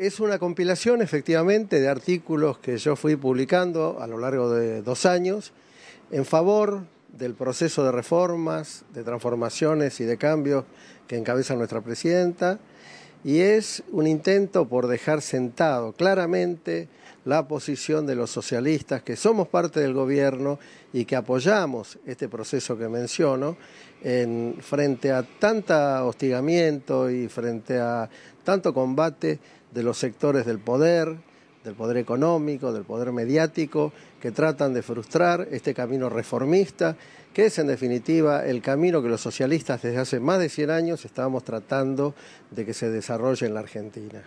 Es una compilación, efectivamente, de artículos que yo fui publicando a lo largo de dos años en favor del proceso de reformas, de transformaciones y de cambios que encabeza nuestra presidenta y es un intento por dejar sentado claramente la posición de los socialistas que somos parte del gobierno y que apoyamos este proceso que menciono en, frente a tanto hostigamiento y frente a tanto combate de los sectores del poder, del poder económico, del poder mediático, que tratan de frustrar este camino reformista, que es en definitiva el camino que los socialistas desde hace más de 100 años estábamos tratando de que se desarrolle en la Argentina.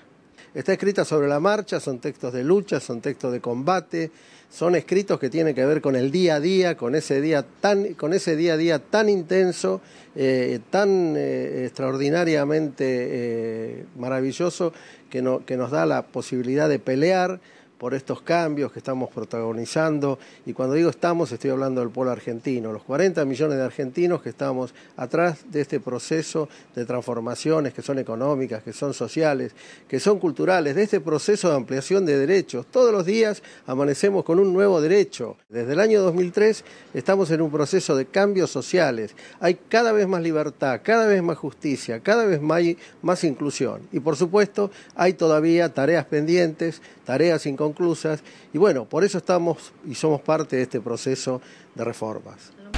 Está escrita sobre la marcha, son textos de lucha, son textos de combate, son escritos que tienen que ver con el día a día, con ese día tan, a día tan intenso, eh, tan eh, extraordinariamente eh, maravilloso que nos da la posibilidad de pelear por estos cambios que estamos protagonizando. Y cuando digo estamos, estoy hablando del pueblo argentino, los 40 millones de argentinos que estamos atrás de este proceso de transformaciones que son económicas, que son sociales, que son culturales, de este proceso de ampliación de derechos. Todos los días amanecemos con un nuevo derecho. Desde el año 2003 estamos en un proceso de cambios sociales. Hay cada vez más libertad, cada vez más justicia, cada vez más, inclusión. Y por supuesto, hay todavía tareas pendientes, tareas inconclusas y bueno, por eso estamos y somos parte de este proceso de reformas.